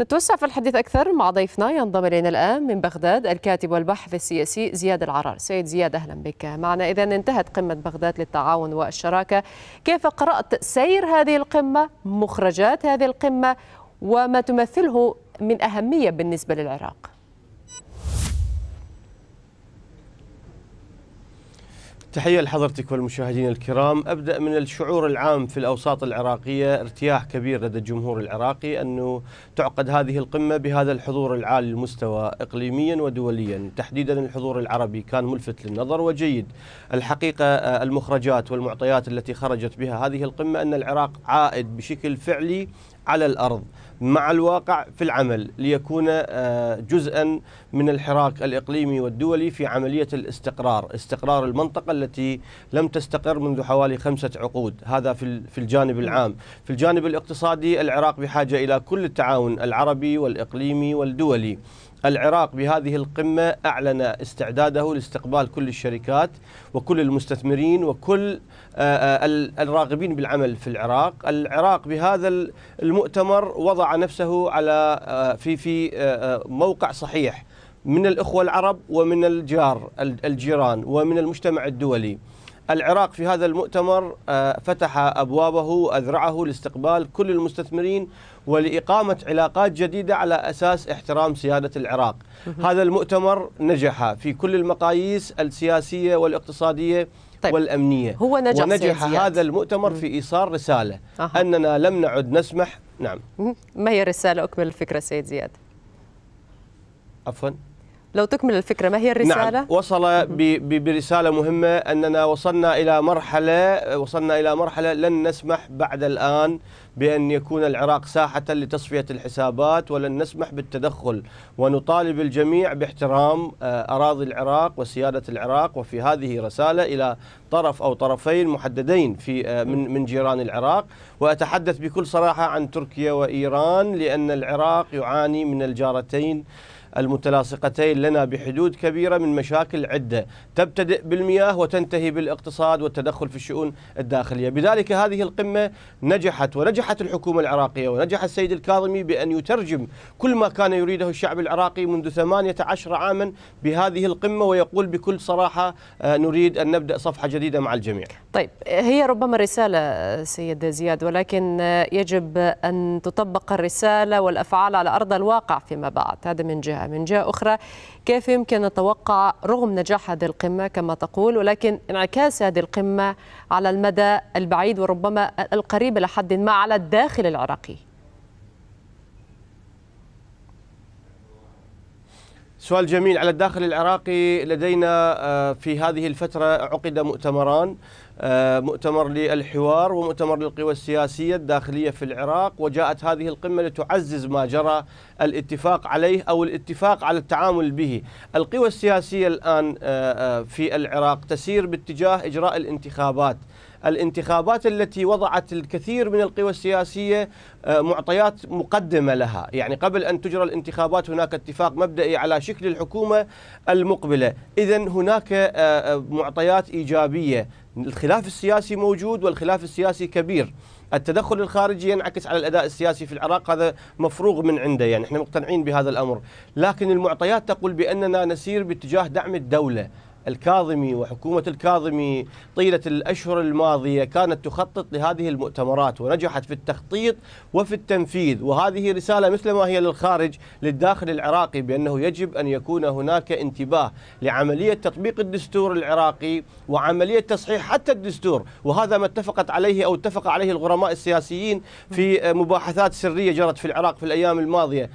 نتوسع في الحديث أكثر مع ضيفنا ينضم إلينا الآن من بغداد الكاتب والباحث السياسي زياد العرار سيد زياد أهلا بك معنا إذا انتهت قمة بغداد للتعاون والشراكة كيف قرأت سير هذه القمة مخرجات هذه القمة وما تمثله من أهمية بالنسبة للعراق تحية لحضرتك والمشاهدين الكرام أبدأ من الشعور العام في الأوساط العراقية ارتياح كبير لدى الجمهور العراقي أنه تعقد هذه القمة بهذا الحضور العالي المستوى إقليميا ودوليا تحديدا الحضور العربي كان ملفت للنظر وجيد الحقيقة آه، المخرجات والمعطيات التي خرجت بها هذه القمة أن العراق عائد بشكل فعلي على الأرض مع الواقع في العمل ليكون آه، جزءا من الحراك الإقليمي والدولي في عملية الاستقرار استقرار المنطقة التي لم تستقر منذ حوالي خمسة عقود هذا في الجانب العام في الجانب الاقتصادي العراق بحاجة إلى كل التعاون العربي والإقليمي والدولي العراق بهذه القمة أعلن استعداده لاستقبال كل الشركات وكل المستثمرين وكل آه، آه، الراغبين بالعمل في العراق العراق بهذا المؤتمر وضع نفسه على آه، في في موقع صحيح من الإخوة العرب ومن الجار الجيران ومن المجتمع الدولي العراق في هذا المؤتمر آه، فتح أبوابه وأذرعه لاستقبال كل المستثمرين ولإقامة علاقات جديدة على أساس احترام سيادة العراق هذا المؤتمر نجح في كل المقاييس السياسية والاقتصادية طيب. والأمنية هو نجح ونجح سياسيات. هذا المؤتمر في إيصال رسالة أه. أننا لم نعد نسمح نعم ما هي الرسالة أكمل الفكرة سيد زياد عفوا لو تكمل الفكرة ما هي نعم، الرسالة؟ نعم وصل برسالة مهمة أننا وصلنا إلى مرحلة وصلنا إلى مرحلة لن نسمح بعد الآن بأن يكون العراق ساحة لتصفية الحسابات ولن نسمح بالتدخل ونطالب الجميع باحترام آه، أراضي العراق وسيادة العراق وفي هذه رسالة إلى طرف أو طرفين محددين في آه، من من جيران العراق وأتحدث بكل صراحة عن تركيا وإيران لأن العراق يعاني من الجارتين المتلاصقتين لنا بحدود كبيرة من مشاكل عدة تبتدئ بالمياه وتنتهي بالاقتصاد والتدخل في الشؤون الداخلية بذلك هذه القمة نجحت ونجحت الحكومة العراقية ونجح السيد الكاظمي بأن يترجم كل ما كان يريده الشعب العراقي منذ 18 عاما بهذه القمة ويقول بكل صراحة آه، نريد أن نبدأ صفحة جديدة مع الجميع طيب هي ربما رسالة آه، سيد زياد ولكن آه، يجب أن تطبق الرسالة والأفعال على أرض الواقع فيما بعد هذا من جهة من جهة أخرى كيف يمكن نتوقع رغم نجاح هذه القمة كما تقول ولكن انعكاس هذه القمة على المدى البعيد وربما القريب لحد ما على الداخل العراقي سؤال جميل على الداخل العراقي لدينا آه، في هذه الفترة عقد مؤتمران آه، مؤتمر للحوار ومؤتمر للقوى السياسية الداخلية في العراق وجاءت هذه القمة لتعزز ما جرى الاتفاق عليه أو الاتفاق على التعامل به القوى السياسية الآن آه، في العراق تسير باتجاه إجراء الانتخابات الانتخابات التي وضعت الكثير من القوى السياسية آه، معطيات مقدمة لها يعني قبل أن تجرى الانتخابات هناك اتفاق مبدئي على شكل الحكومة المقبلة إذا هناك آه، آه، معطيات إيجابية الخلاف السياسي موجود والخلاف السياسي كبير التدخل الخارجي ينعكس على الاداء السياسي في العراق هذا مفروغ من عنده يعني احنا مقتنعين بهذا الامر لكن المعطيات تقول باننا نسير باتجاه دعم الدوله الكاظمي وحكومة الكاظمي طيلة الأشهر الماضية كانت تخطط لهذه المؤتمرات ونجحت في التخطيط وفي التنفيذ وهذه رسالة مثل ما هي للخارج للداخل العراقي بأنه يجب أن يكون هناك انتباه لعملية تطبيق الدستور العراقي وعملية تصحيح حتى الدستور وهذا ما اتفقت عليه أو اتفق عليه الغرماء السياسيين في مباحثات سرية جرت في العراق في الأيام الماضية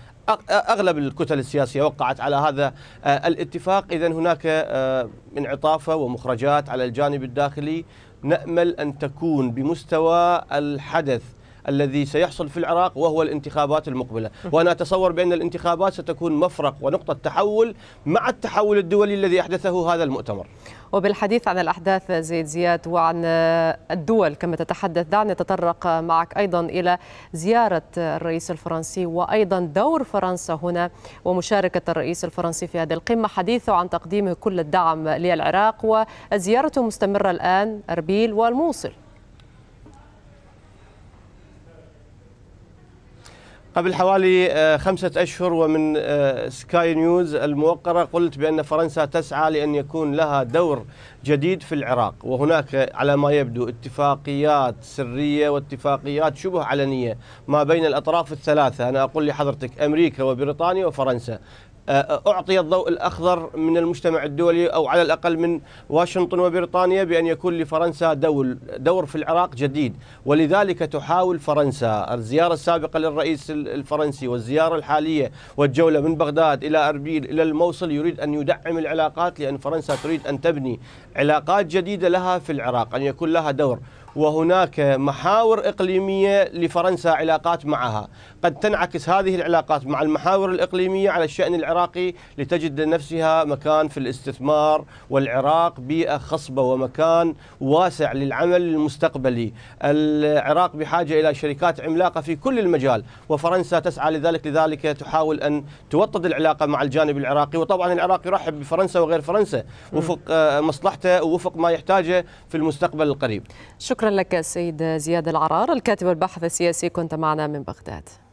اغلب الكتل السياسيه وقعت على هذا آه، الاتفاق اذا هناك آه، انعطافه ومخرجات على الجانب الداخلي نامل ان تكون بمستوى الحدث الذي سيحصل في العراق وهو الانتخابات المقبلة وأنا أتصور بأن الانتخابات ستكون مفرق ونقطة تحول مع التحول الدولي الذي أحدثه هذا المؤتمر وبالحديث عن الأحداث زيد زياد وعن الدول كما تتحدث دعني نتطرق معك أيضا إلى زيارة الرئيس الفرنسي وأيضا دور فرنسا هنا ومشاركة الرئيس الفرنسي في هذه القمة حديثه عن تقديمه كل الدعم للعراق وزيارته مستمرة الآن أربيل والموصل قبل حوالي آه، خمسة أشهر ومن آه، سكاي نيوز الموقرة قلت بأن فرنسا تسعى لأن يكون لها دور جديد في العراق وهناك على ما يبدو اتفاقيات سرية واتفاقيات شبه علنية ما بين الأطراف الثلاثة أنا أقول لحضرتك أمريكا وبريطانيا وفرنسا أعطي الضوء الأخضر من المجتمع الدولي أو على الأقل من واشنطن وبريطانيا بأن يكون لفرنسا دول دور في العراق جديد ولذلك تحاول فرنسا الزيارة السابقة للرئيس الفرنسي والزيارة الحالية والجولة من بغداد إلى أربيل إلى الموصل يريد أن يدعم العلاقات لأن فرنسا تريد أن تبني علاقات جديدة لها في العراق أن يكون لها دور وهناك محاور إقليمية لفرنسا علاقات معها قد تنعكس هذه العلاقات مع المحاور الإقليمية على الشأن العراقي لتجد لنفسها مكان في الاستثمار والعراق بيئة خصبة ومكان واسع للعمل المستقبلي العراق بحاجة إلى شركات عملاقة في كل المجال وفرنسا تسعى لذلك لذلك تحاول أن توطد العلاقة مع الجانب العراقي وطبعا العراق يرحب بفرنسا وغير فرنسا وفق آه، مصلحته ووفق ما يحتاجه في المستقبل القريب شكرا شكرا لك السيد زياد العرار الكاتب والباحث السياسي كنت معنا من بغداد